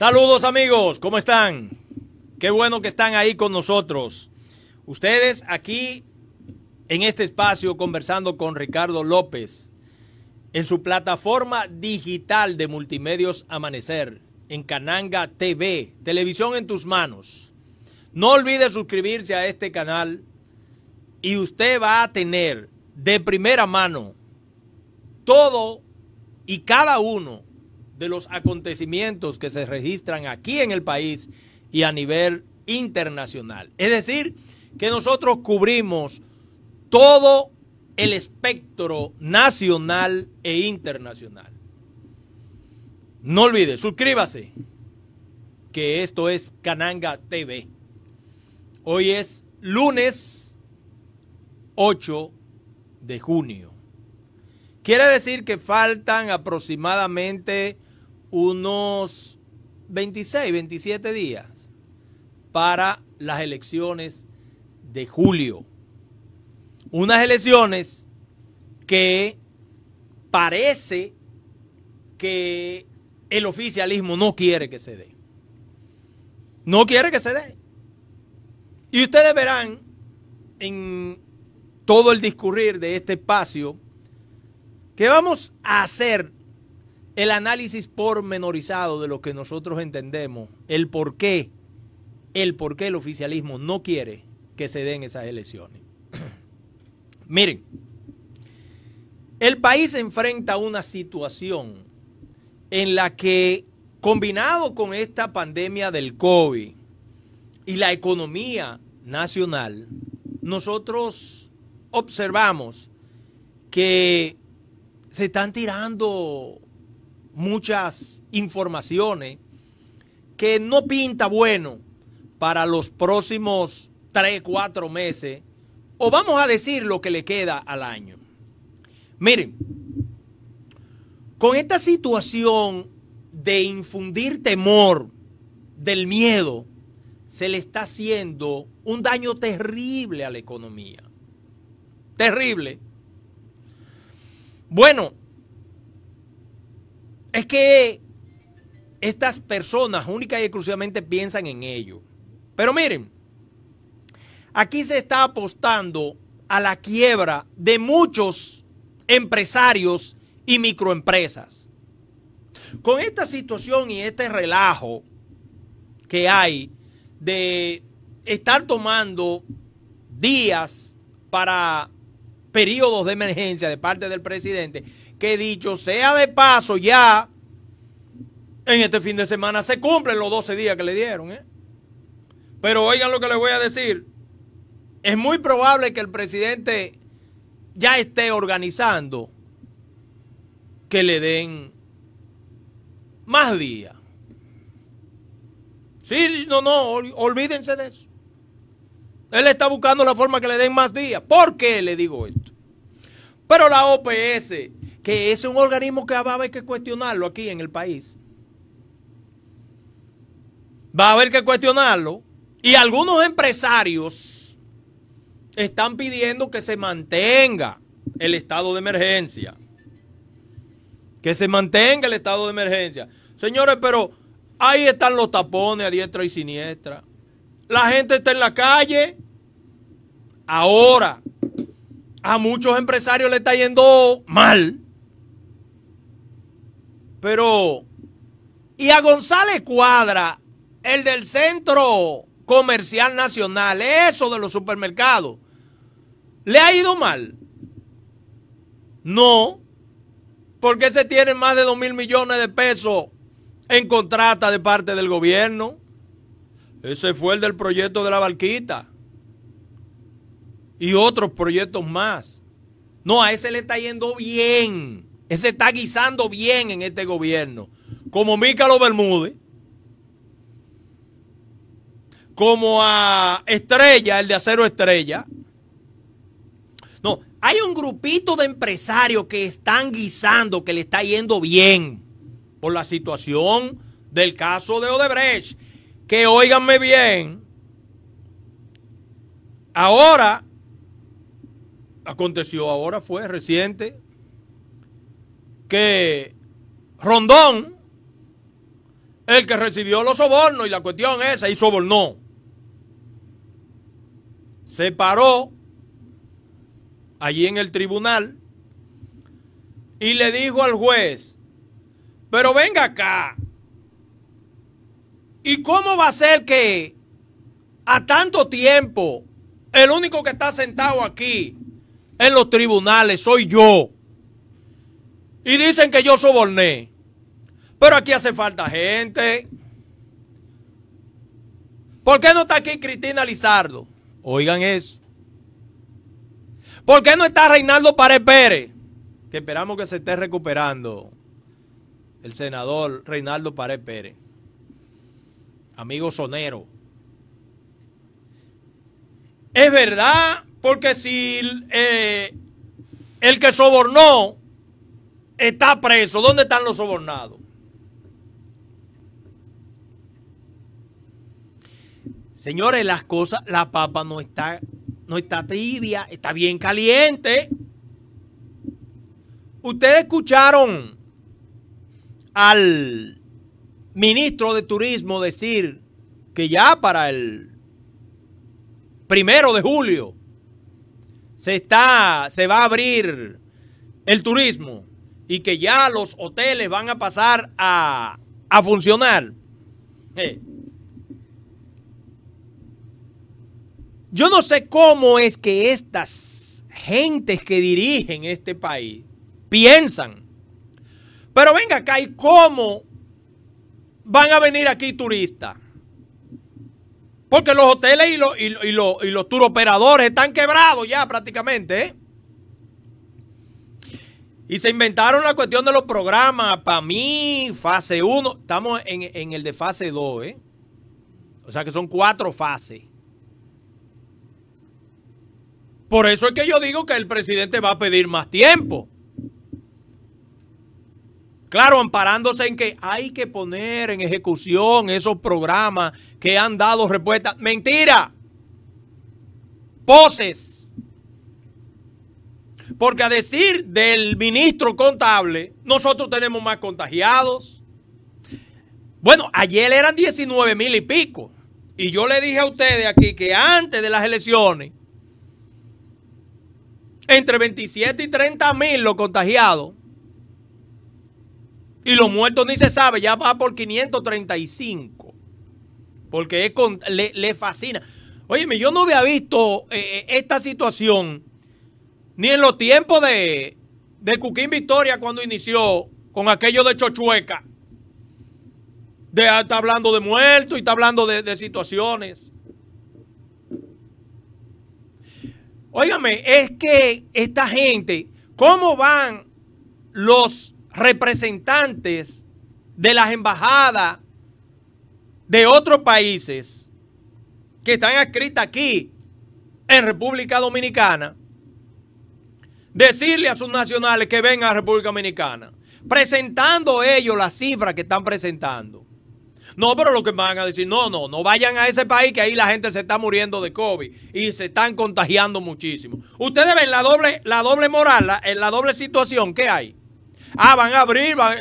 Saludos amigos, ¿cómo están? Qué bueno que están ahí con nosotros. Ustedes aquí en este espacio conversando con Ricardo López en su plataforma digital de multimedios Amanecer, en Cananga TV, televisión en tus manos. No olvides suscribirse a este canal y usted va a tener de primera mano todo y cada uno de los acontecimientos que se registran aquí en el país y a nivel internacional. Es decir, que nosotros cubrimos todo el espectro nacional e internacional. No olvide, suscríbase, que esto es Cananga TV. Hoy es lunes 8 de junio. Quiere decir que faltan aproximadamente unos 26, 27 días para las elecciones de julio. Unas elecciones que parece que el oficialismo no quiere que se dé. No quiere que se dé. Y ustedes verán en todo el discurrir de este espacio que vamos a hacer el análisis pormenorizado de lo que nosotros entendemos, el por qué, el por qué el oficialismo no quiere que se den esas elecciones. Miren, el país enfrenta una situación en la que, combinado con esta pandemia del COVID y la economía nacional, nosotros observamos que se están tirando muchas informaciones que no pinta bueno para los próximos 3, 4 meses, o vamos a decir lo que le queda al año. Miren, con esta situación de infundir temor, del miedo, se le está haciendo un daño terrible a la economía. Terrible. Bueno, es que estas personas única y exclusivamente piensan en ello. Pero miren, aquí se está apostando a la quiebra de muchos empresarios y microempresas. Con esta situación y este relajo que hay de estar tomando días para periodos de emergencia de parte del presidente, que dicho sea de paso ya, en este fin de semana se cumplen los 12 días que le dieron. ¿eh? Pero oigan lo que les voy a decir. Es muy probable que el presidente ya esté organizando que le den más días. Sí, no, no, olvídense de eso. Él está buscando la forma que le den más días. ¿Por qué le digo esto? Pero la OPS que es un organismo que va a haber que cuestionarlo aquí en el país. Va a haber que cuestionarlo. Y algunos empresarios están pidiendo que se mantenga el estado de emergencia. Que se mantenga el estado de emergencia. Señores, pero ahí están los tapones a diestra y siniestra. La gente está en la calle. Ahora, a muchos empresarios le está yendo mal. Pero, y a González Cuadra, el del Centro Comercial Nacional, eso de los supermercados, ¿le ha ido mal? No, porque se tiene más de 2 mil millones de pesos en contrata de parte del gobierno. Ese fue el del proyecto de la barquita. Y otros proyectos más. No, a ese le está yendo bien. Ese está guisando bien en este gobierno. Como Mícalo Bermúdez. Como a Estrella, el de Acero Estrella. No, hay un grupito de empresarios que están guisando, que le está yendo bien por la situación del caso de Odebrecht. Que óiganme bien, ahora, aconteció ahora, fue reciente, que Rondón, el que recibió los sobornos y la cuestión esa, y sobornó, se paró allí en el tribunal y le dijo al juez, pero venga acá, ¿y cómo va a ser que a tanto tiempo el único que está sentado aquí en los tribunales soy yo? Y dicen que yo soborné. Pero aquí hace falta gente. ¿Por qué no está aquí Cristina Lizardo? Oigan eso. ¿Por qué no está Reinaldo Pared Pérez? Que esperamos que se esté recuperando el senador Reinaldo Pared Pérez. Amigo sonero. Es verdad, porque si eh, el que sobornó está preso, ¿dónde están los sobornados? Señores, las cosas, la papa no está, no está tibia, está bien caliente. Ustedes escucharon al ministro de Turismo decir que ya para el primero de julio se está, se va a abrir el turismo y que ya los hoteles van a pasar a, funcionar. Yo no sé cómo es que estas gentes que dirigen este país piensan. Pero venga acá, ¿y cómo van a venir aquí turistas? Porque los hoteles y, los, y, y los turoperadores están quebrados ya prácticamente. ¿eh? Y se inventaron la cuestión de los programas. Para mí, fase 1. Estamos en, el de fase 2, ¿eh? O sea que son cuatro fases. Por eso es que yo digo que el presidente va a pedir más tiempo. Claro, amparándose en que hay que poner en ejecución esos programas que han dado respuesta. Mentira. Poses. Porque a decir del ministro contable, nosotros tenemos más contagiados. Bueno, ayer eran 19 mil y pico. Y yo le dije a ustedes aquí que antes de las elecciones, entre 27 y 30 mil los contagiados. Y los muertos ni se sabe, ya va por 535. Porque le, fascina. Óyeme, yo no había visto eh, eh, esta situación ni en los tiempos de, de Cuquín Victoria cuando inició con aquello de Chochueca. De, ah, está hablando de muertos y está hablando de, situaciones. Óigame, es que esta gente, ¿cómo van los representantes de las embajadas de otros países que están escritas aquí en República Dominicana? decirle a sus nacionales que vengan a República Dominicana, presentando ellos las cifras que están presentando. No, pero lo que van a decir, no, no, no vayan a ese país que ahí la gente se está muriendo de COVID y se están contagiando muchísimo. Ustedes ven la doble, la doble moral, la, eh, la doble situación que hay. Ah, van a abrir, van...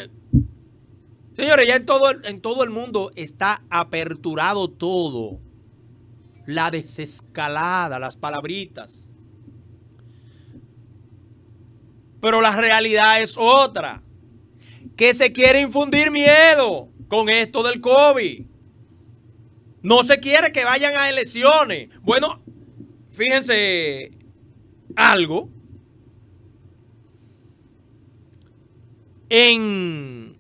Señores, ya todo, en todo el mundo está aperturado todo. La desescalada, las palabritas. Pero la realidad es otra. Que se quiere infundir miedo con esto del COVID. No se quiere que vayan a elecciones. Bueno, fíjense algo. En,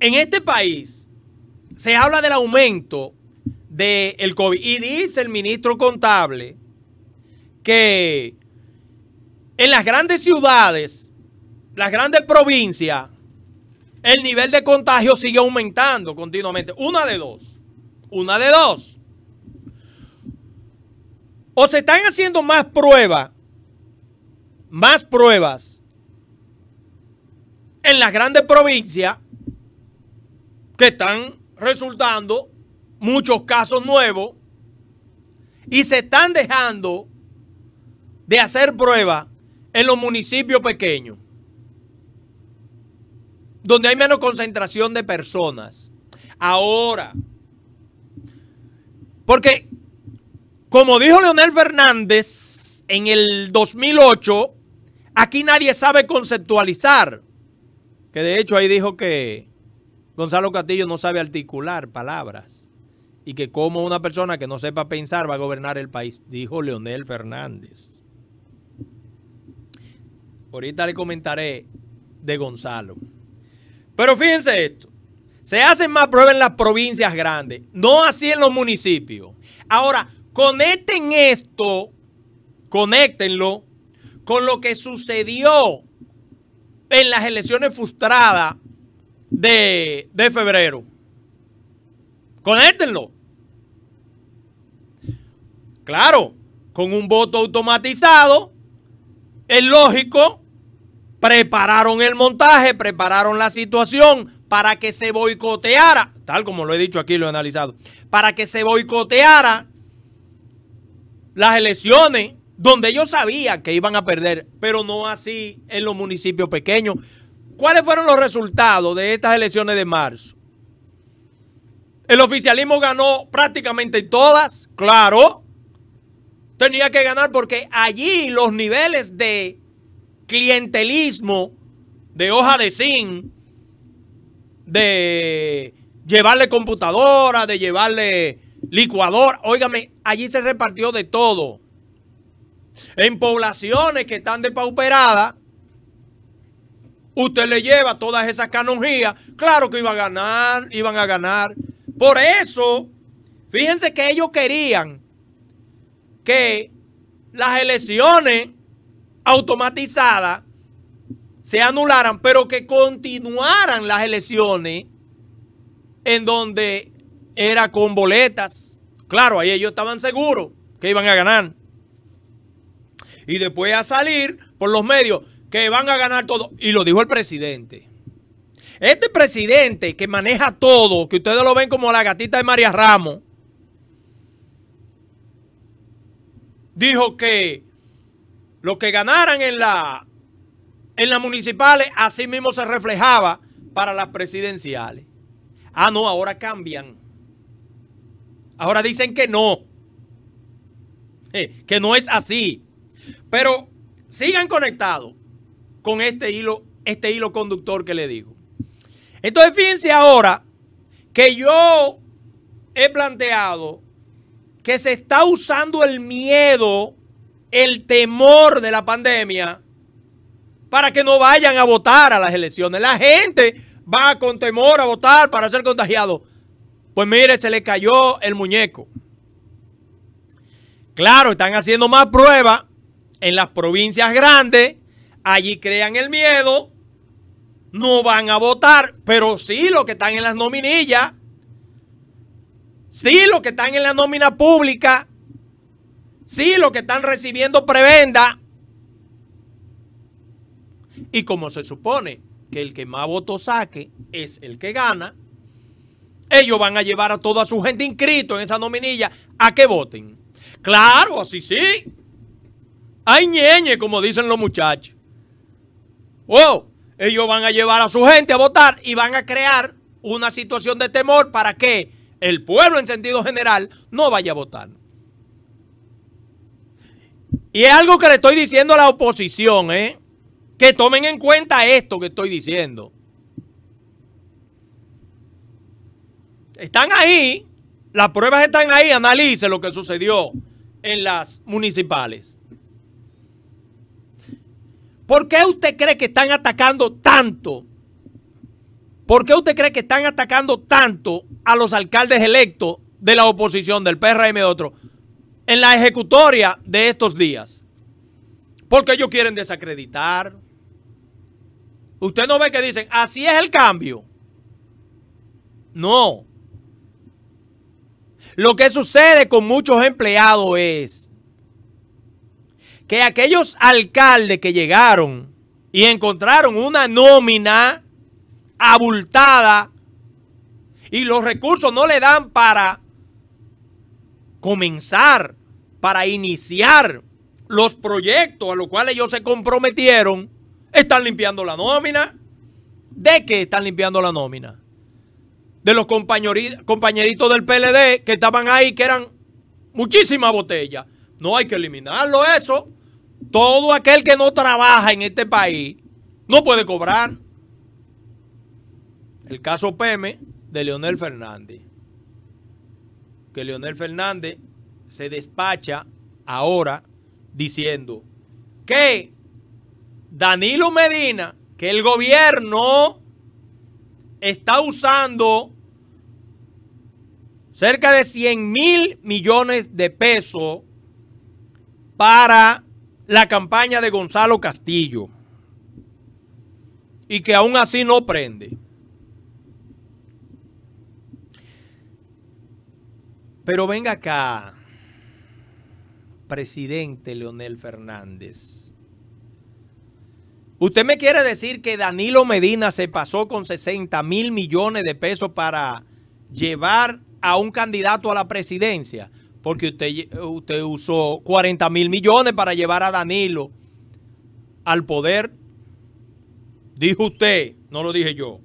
en este país se habla del aumento del el COVID. Y dice el ministro contable que en las grandes ciudades las grandes provincias, el nivel de contagio sigue aumentando continuamente. Una de dos. Una de dos. O se están haciendo más pruebas, más pruebas en las grandes provincias que están resultando muchos casos nuevos y se están dejando de hacer pruebas en los municipios pequeños donde hay menos concentración de personas. Ahora, porque como dijo Leonel Fernández en el 2008, aquí nadie sabe conceptualizar. Que de hecho ahí dijo que Gonzalo Castillo no sabe articular palabras y que como una persona que no sepa pensar va a gobernar el país, dijo Leonel Fernández. Ahorita le comentaré de Gonzalo. Pero fíjense esto. Se hacen más pruebas en las provincias grandes, no así en los municipios. Ahora, conecten esto, conéctenlo con lo que sucedió en las elecciones frustradas de, de febrero. Conéctenlo. Claro, con un voto automatizado, es lógico prepararon el montaje, prepararon la situación para que se boicoteara, tal como lo he dicho aquí, lo he analizado, para que se boicoteara las elecciones donde ellos sabían que iban a perder, pero no así en los municipios pequeños. ¿Cuáles fueron los resultados de estas elecciones de marzo? El oficialismo ganó prácticamente todas, claro. Tenía que ganar porque allí los niveles de clientelismo de hoja de zinc, de llevarle computadora, de llevarle licuador. Óigame, allí se repartió de todo. En poblaciones que están depauperadas, usted le lleva todas esas canonjías. Claro que iban a ganar, iban a ganar. Por eso, fíjense que ellos querían que las elecciones automatizada se anularan, pero que continuaran las elecciones en donde era con boletas. Claro, ahí ellos estaban seguros que iban a ganar. Y después a salir por los medios que van a ganar todo. Y lo dijo el presidente. Este presidente que maneja todo, que ustedes lo ven como la gatita de María Ramos, dijo que los que ganaran en, la, en las municipales, así mismo se reflejaba para las presidenciales. Ah, no, ahora cambian. Ahora dicen que no. Eh, que no es así. Pero sigan conectados con este hilo, este hilo conductor que le digo. Entonces, fíjense ahora que yo he planteado que se está usando el miedo el temor de la pandemia para que no vayan a votar a las elecciones. La gente va con temor a votar para ser contagiado. Pues mire, se le cayó el muñeco. Claro, están haciendo más pruebas en las provincias grandes. Allí crean el miedo. No van a votar, pero sí los que están en las nominillas. Sí los que están en la nómina pública. Sí, los que están recibiendo prebenda. Y como se supone que el que más votos saque es el que gana, ellos van a llevar a toda su gente inscrito en esa nominilla a que voten. Claro, así sí. Hay ñeñe, como dicen los muchachos. Wow, oh, ellos van a llevar a su gente a votar y van a crear una situación de temor para que el pueblo en sentido general no vaya a votar. Y es algo que le estoy diciendo a la oposición, ¿eh? Que tomen en cuenta esto que estoy diciendo. Están ahí, las pruebas están ahí, analice lo que sucedió en las municipales. ¿Por qué usted cree que están atacando tanto? ¿Por qué usted cree que están atacando tanto a los alcaldes electos de la oposición, del PRM y de otros? en la ejecutoria de estos días. Porque ellos quieren desacreditar. Usted no ve que dicen, así es el cambio. No. Lo que sucede con muchos empleados es que aquellos alcaldes que llegaron y encontraron una nómina abultada y los recursos no le dan para comenzar, para iniciar los proyectos a los cuales ellos se comprometieron, están limpiando la nómina. ¿De qué están limpiando la nómina? De los compañeritos del PLD que estaban ahí, que eran muchísimas botellas. No hay que eliminarlo eso. Todo aquel que no trabaja en este país no puede cobrar. El caso PM de Leonel Fernández que Leonel Fernández se despacha ahora diciendo que Danilo Medina, que el gobierno está usando cerca de 100 mil millones de pesos para la campaña de Gonzalo Castillo y que aún así no prende. Pero venga acá, presidente Leonel Fernández. ¿Usted me quiere decir que Danilo Medina se pasó con 60 mil millones de pesos para llevar a un candidato a la presidencia? Porque usted, usted usó 40 mil millones para llevar a Danilo al poder. Dijo usted, no lo dije yo.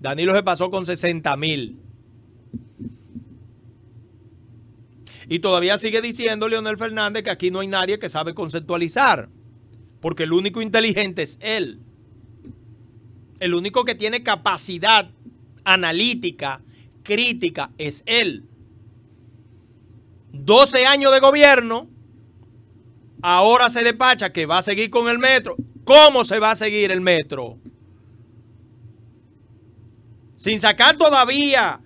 Danilo se pasó con 60 mil. Y todavía sigue diciendo Leonel Fernández que aquí no hay nadie que sabe conceptualizar, porque el único inteligente es él. El único que tiene capacidad analítica, crítica, es él. 12 años de gobierno, ahora se despacha que va a seguir con el metro. ¿Cómo se va a seguir el metro? Sin sacar todavía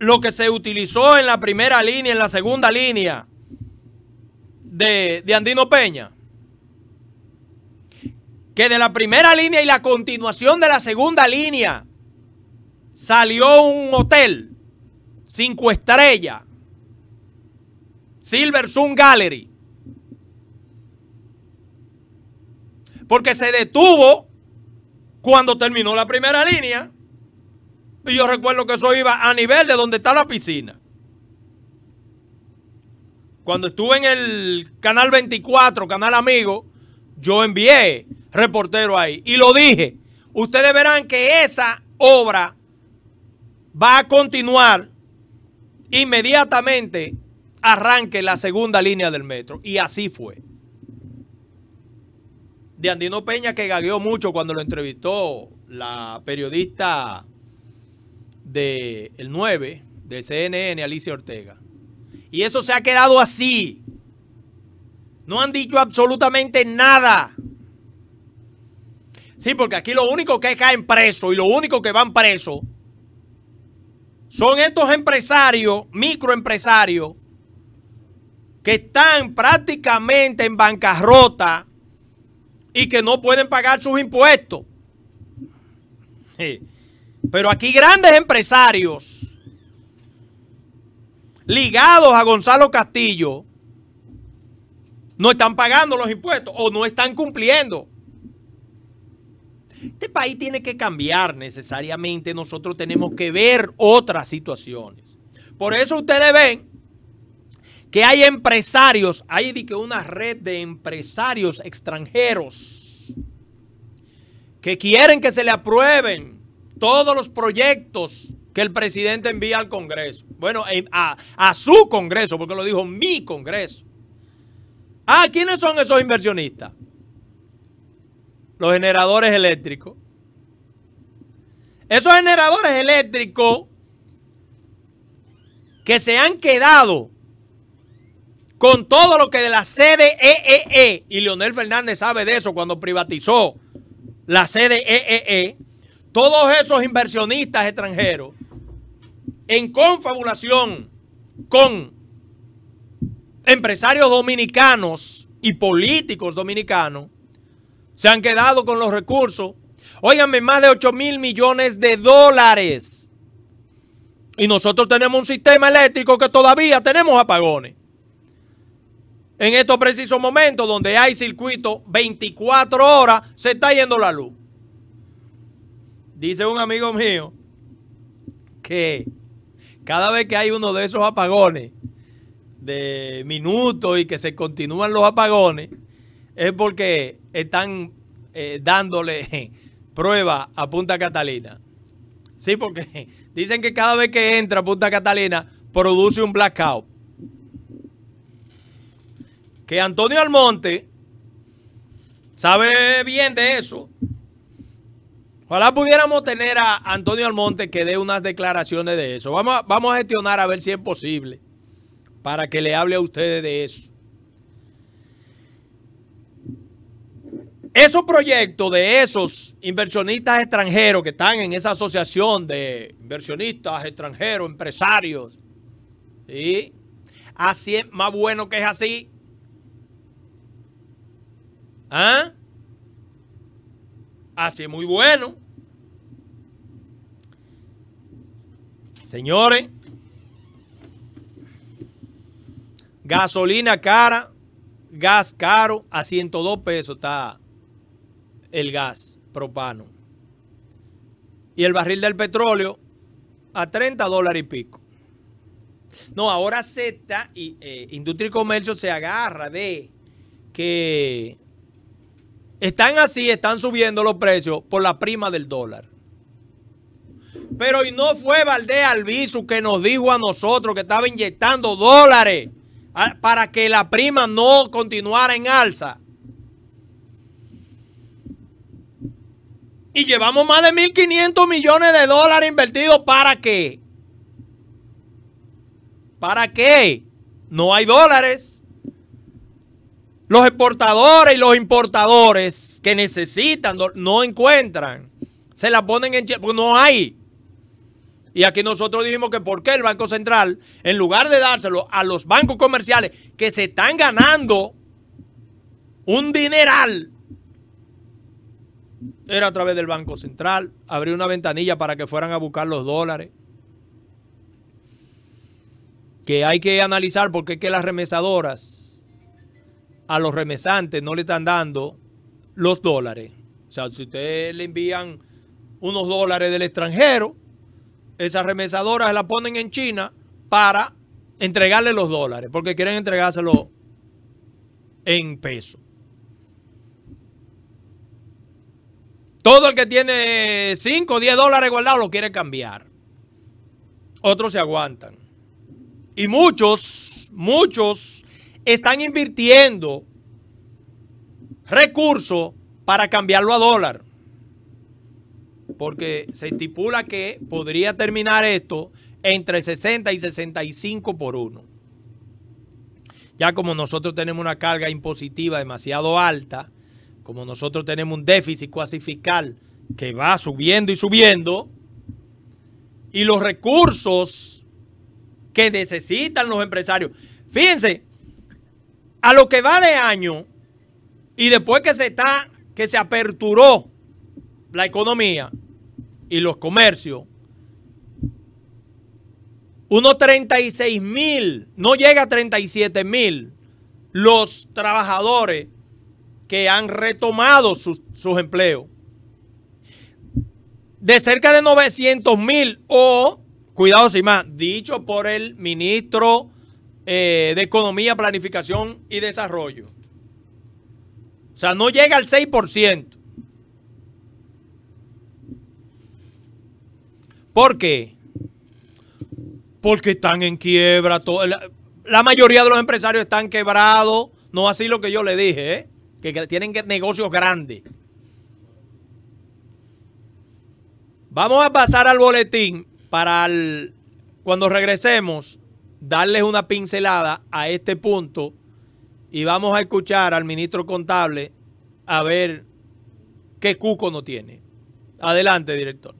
lo que se utilizó en la primera línea, en la segunda línea de, Andino Peña. Que de la primera línea y la continuación de la segunda línea salió un hotel cinco estrellas, Silver Sun Gallery. Porque se detuvo cuando terminó la primera línea. Y yo recuerdo que eso iba a nivel de donde está la piscina. Cuando estuve en el Canal 24, Canal Amigo, yo envié reportero ahí y lo dije. Ustedes verán que esa obra va a continuar inmediatamente arranque la segunda línea del metro. Y así fue. De Andino Peña que gagueó mucho cuando lo entrevistó la periodista del 9 de CNN, Alicia Ortega. Y eso se ha quedado así. No han dicho absolutamente nada. Sí, porque aquí lo único que caen preso y lo único que van preso son estos empresarios, microempresarios, que están prácticamente en bancarrota y que no pueden pagar sus impuestos. Pero aquí grandes empresarios ligados a Gonzalo Castillo no están pagando los impuestos o no están cumpliendo. Este país tiene que cambiar necesariamente. Nosotros tenemos que ver otras situaciones. Por eso ustedes ven que hay empresarios, hay que una red de empresarios extranjeros que quieren que se le aprueben todos los proyectos que el presidente envía al Congreso. Bueno, a, su Congreso, porque lo dijo mi Congreso. Ah, ¿quiénes son esos inversionistas? Los generadores eléctricos. Esos generadores eléctricos que se han quedado con todo lo que de la CDEE, e e. y Leonel Fernández sabe de eso cuando privatizó la CDEE, e todos esos inversionistas extranjeros, en confabulación con empresarios dominicanos y políticos dominicanos, se han quedado con los recursos. Óiganme, más de 8 mil millones de dólares. Y nosotros tenemos un sistema eléctrico que todavía tenemos apagones. En estos precisos momentos donde hay circuito, 24 horas, se está yendo la luz. Dice un amigo mío que cada vez que hay uno de esos apagones de minutos y que se continúan los apagones, es porque están eh, dándole prueba a Punta Catalina. Sí, porque dicen que cada vez que entra Punta Catalina produce un blackout. Que Antonio Almonte sabe bien de eso. Ojalá pudiéramos tener a Antonio Almonte que dé unas declaraciones de eso. Vamos a, vamos a gestionar a ver si es posible para que le hable a ustedes de eso. Esos proyectos de esos inversionistas extranjeros que están en esa asociación de inversionistas extranjeros, empresarios, ¿sí? así es más bueno que es así. ¿Ah? Así es muy bueno. Señores, gasolina cara, gas caro, a 102 pesos está el gas propano. Y el barril del petróleo a 30 dólares y pico. No, ahora Z, y, eh, Industria y Comercio se agarra de que están así, están subiendo los precios por la prima del dólar. Pero y no fue Valdés Albizu que nos dijo a nosotros que estaba inyectando dólares ah, para que la prima no continuara en alza. Y llevamos más de 1.500 millones de dólares invertidos para qué? ¿Para qué? No hay dólares. Los exportadores y los importadores que necesitan no encuentran. Se la ponen en... Porque no hay. Y aquí nosotros dijimos que por qué el Banco Central, en lugar de dárselo a los bancos comerciales que se están ganando un dineral, era a través del Banco Central, abrir una ventanilla para que fueran a buscar los dólares. Que hay que analizar porque es que las remesadoras a los remesantes no le están dando los dólares. O sea, si ustedes le envían unos dólares del extranjero, esas remesadoras las ponen en China para entregarle los dólares, porque quieren entregárselo en peso. Todo el que tiene 5 o 10 dólares guardados lo quiere cambiar. Otros se aguantan. Y muchos, muchos están invirtiendo recursos para cambiarlo a dólar porque se estipula que podría terminar esto entre 60 y 65 por uno. Ya como nosotros tenemos una carga impositiva demasiado alta, como nosotros tenemos un déficit cuasi fiscal que va subiendo y subiendo, y los recursos que necesitan los empresarios. Fíjense, a lo que va de año y después que se está, que se aperturó la economía, y los comercios, unos 36 mil, no llega a 37 mil los trabajadores que han retomado sus, empleos. De cerca de 900 mil o, cuidado sin más, dicho por el ministro eh, de Economía, Planificación y Desarrollo. O sea, no llega al 6%. ¿Por qué? Porque están en quiebra. la, mayoría de los empresarios están quebrados. No así lo que yo le dije, ¿eh? que, tienen negocios grandes. Vamos a pasar al boletín para cuando regresemos darles una pincelada a este punto y vamos a escuchar al ministro contable a ver qué cuco no tiene. Adelante, director.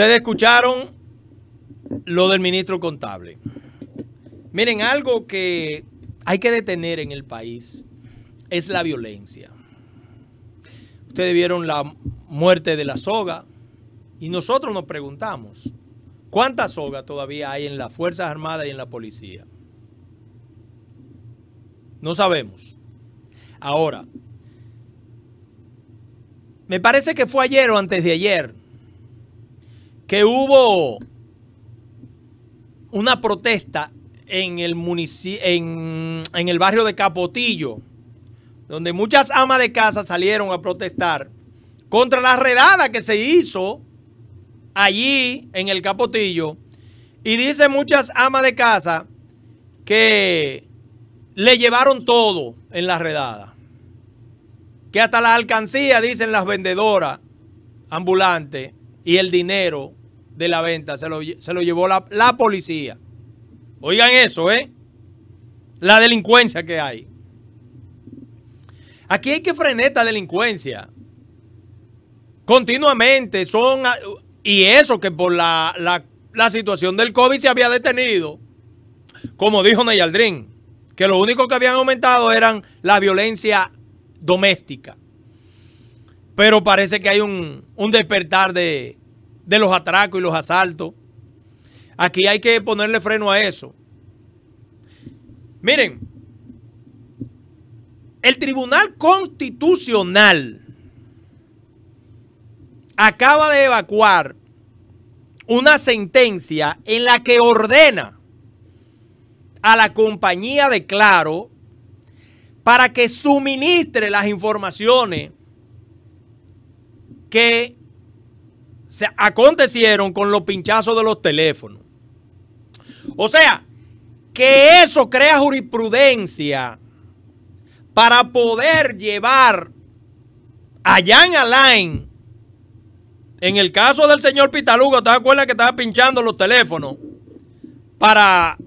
Ustedes escucharon lo del ministro contable. Miren, algo que hay que detener en el país es la violencia. Ustedes vieron la muerte de la soga y nosotros nos preguntamos, ¿cuántas soga todavía hay en las Fuerzas Armadas y en la policía? No sabemos. Ahora, me parece que fue ayer o antes de ayer que hubo una protesta en el, en, en el barrio de Capotillo, donde muchas amas de casa salieron a protestar contra la redada que se hizo allí en el Capotillo. Y dicen muchas amas de casa que le llevaron todo en la redada. Que hasta la alcancía, dicen las vendedoras ambulantes, y el dinero de la venta. Se lo, llevó la, policía. Oigan eso, ¿eh? La delincuencia que hay. Aquí hay que frenar esta delincuencia. Continuamente son... Y eso que por la, situación del COVID se había detenido. Como dijo Nayaldrin que lo único que habían aumentado eran la violencia doméstica. Pero parece que hay un despertar de, de los atracos y los asaltos. Aquí hay que ponerle freno a eso. Miren, el Tribunal Constitucional acaba de evacuar una sentencia en la que ordena a la compañía de Claro para que suministre las informaciones que se acontecieron con los pinchazos de los teléfonos. O sea, que eso crea jurisprudencia para poder llevar a Jan Alain. En el caso del señor Pitalugo ¿te acuerdas que estaba pinchando los teléfonos para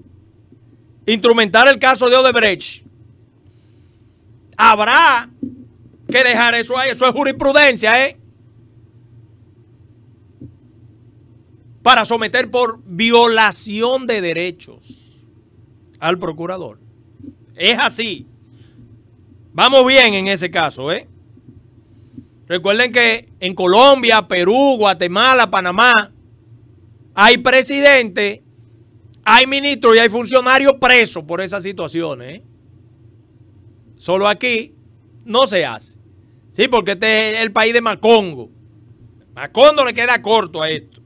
instrumentar el caso de Odebrecht? Habrá que dejar eso ahí. Eso es jurisprudencia, ¿eh? para someter por violación de derechos al procurador. Es así. Vamos bien en ese caso, ¿eh? Recuerden que en Colombia, Perú, Guatemala, Panamá, hay presidente, hay ministro y hay funcionarios presos por esas situaciones. ¿eh? Solo aquí no se hace. Sí, porque este es el país de Macongo. Macongo le queda corto a esto.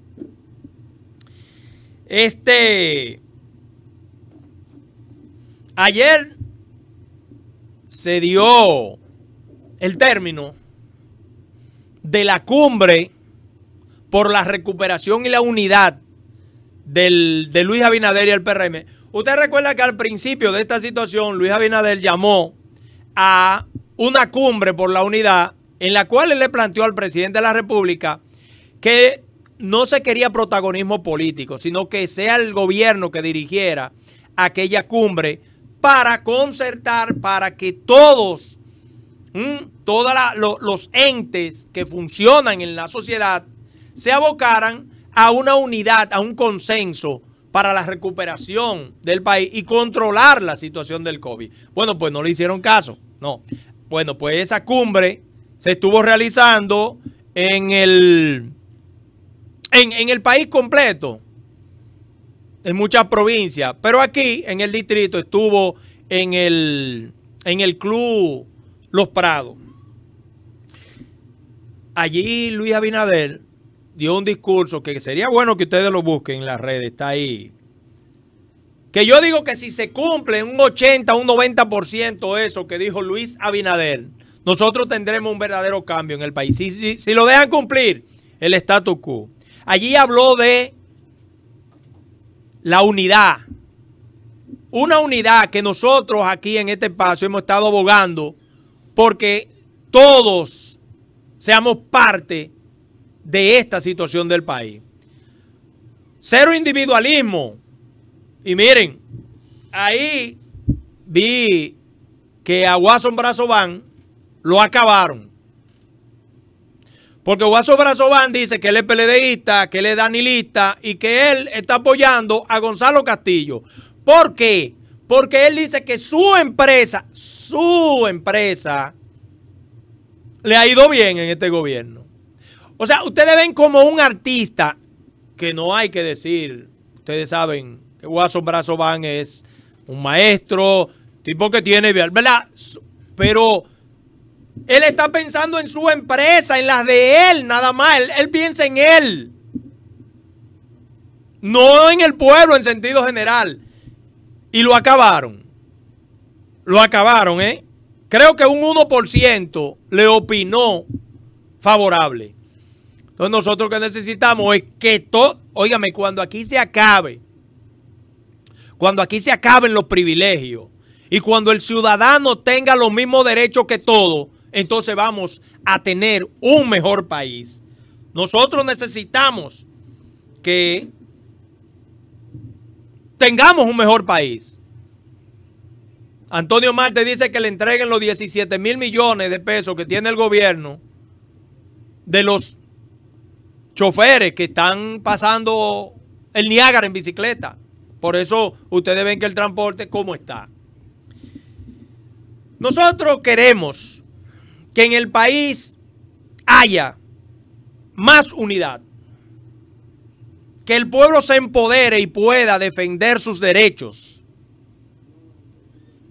Este. Ayer se dio el término de la cumbre por la recuperación y la unidad del, de Luis Abinader y el PRM. Usted recuerda que al principio de esta situación Luis Abinader llamó a una cumbre por la unidad en la cual él le planteó al presidente de la República que no se quería protagonismo político, sino que sea el gobierno que dirigiera aquella cumbre para concertar, para que todos, mm, todos los entes que funcionan en la sociedad se abocaran a una unidad, a un consenso para la recuperación del país y controlar la situación del COVID. Bueno, pues no le hicieron caso, no. Bueno, pues esa cumbre se estuvo realizando en el en, el país completo, en muchas provincias, pero aquí en el distrito estuvo en el, en el club Los Prados. Allí Luis Abinader dio un discurso que sería bueno que ustedes lo busquen en las redes, está ahí. Que yo digo que si se cumple un 80, un 90% eso que dijo Luis Abinader, nosotros tendremos un verdadero cambio en el país. Si, si, si lo dejan cumplir el status quo. Allí habló de la unidad. Una unidad que nosotros aquí en este espacio hemos estado abogando porque todos seamos parte de esta situación del país. Cero individualismo. Y miren, ahí vi que a Brazo van lo acabaron. Porque Guaso van dice que él es peledeísta, que él es danilista y que él está apoyando a Gonzalo Castillo. ¿Por qué? Porque él dice que su empresa, su empresa, le ha ido bien en este gobierno. O sea, ustedes ven como un artista, que no hay que decir, ustedes saben que Guaso Ban es un maestro, tipo que tiene, ¿verdad? Pero él está pensando en su empresa, en las de él, nada más. Él, piensa en él. No en el pueblo en sentido general. Y lo acabaron. Lo acabaron, ¿eh? Creo que un 1% le opinó favorable. Entonces nosotros lo que necesitamos es que todo, óigame, cuando aquí se acabe, cuando aquí se acaben los privilegios y cuando el ciudadano tenga los mismos derechos que todos, entonces vamos a tener un mejor país. Nosotros necesitamos que tengamos un mejor país. Antonio Marte dice que le entreguen los 17 mil millones de pesos que tiene el gobierno de los choferes que están pasando el Niágara en bicicleta. Por eso ustedes ven que el transporte, ¿cómo está? Nosotros queremos que en el país haya más unidad, que el pueblo se empodere y pueda defender sus derechos,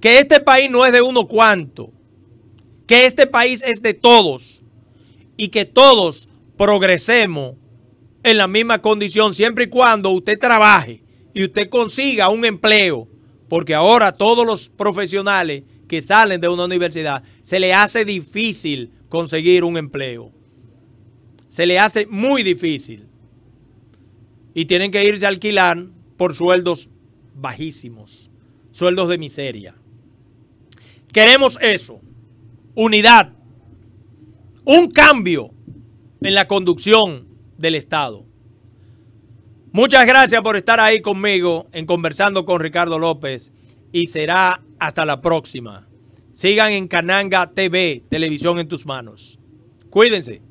que este país no es de uno cuanto, que este país es de todos y que todos progresemos en la misma condición siempre y cuando usted trabaje y usted consiga un empleo, porque ahora todos los profesionales que salen de una universidad, se le hace difícil conseguir un empleo. Se le hace muy difícil. Y tienen que irse a alquilar por sueldos bajísimos, sueldos de miseria. Queremos eso, unidad, un cambio en la conducción del Estado. Muchas gracias por estar ahí conmigo en Conversando con Ricardo López y será hasta la próxima. Sigan en Cananga TV, televisión en tus manos. Cuídense.